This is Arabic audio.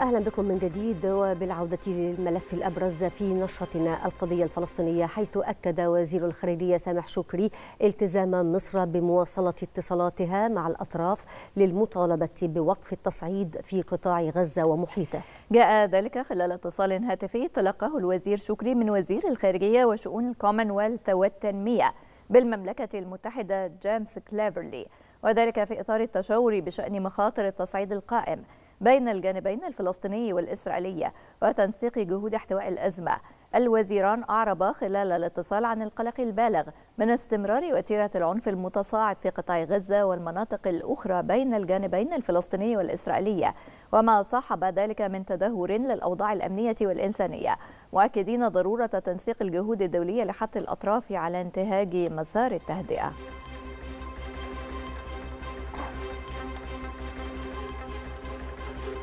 أهلا بكم من جديد وبالعودة للملف الأبرز في نشرتنا القضية الفلسطينية حيث أكد وزير الخارجية سامح شكري التزام مصر بمواصلة اتصالاتها مع الأطراف للمطالبة بوقف التصعيد في قطاع غزة ومحيطه جاء ذلك خلال اتصال هاتفي تلقاه الوزير شكري من وزير الخارجية وشؤون الكومنولث والتنمية بالمملكة المتحدة جيمس كليفرلي وذلك في إطار التشاور بشأن مخاطر التصعيد القائم بين الجانبين الفلسطيني والإسرائيلي وتنسيق جهود احتواء الأزمة الوزيران أعربا خلال الاتصال عن القلق البالغ من استمرار وتيرة العنف المتصاعد في قطاع غزة والمناطق الأخرى بين الجانبين الفلسطيني والإسرائيلي وما صاحب ذلك من تدهور للأوضاع الأمنية والإنسانية مؤكدين ضرورة تنسيق الجهود الدولية لحث الأطراف على انتهاج مسار التهدئة